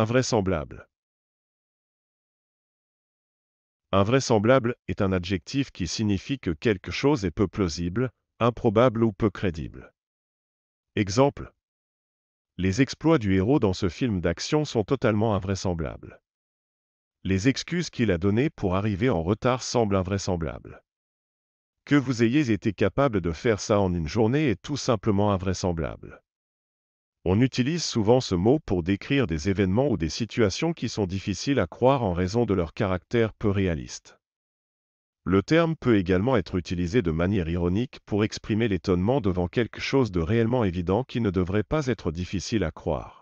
Invraisemblable. Invraisemblable est un adjectif qui signifie que quelque chose est peu plausible, improbable ou peu crédible. Exemple. Les exploits du héros dans ce film d'action sont totalement invraisemblables. Les excuses qu'il a données pour arriver en retard semblent invraisemblables. Que vous ayez été capable de faire ça en une journée est tout simplement invraisemblable. On utilise souvent ce mot pour décrire des événements ou des situations qui sont difficiles à croire en raison de leur caractère peu réaliste. Le terme peut également être utilisé de manière ironique pour exprimer l'étonnement devant quelque chose de réellement évident qui ne devrait pas être difficile à croire.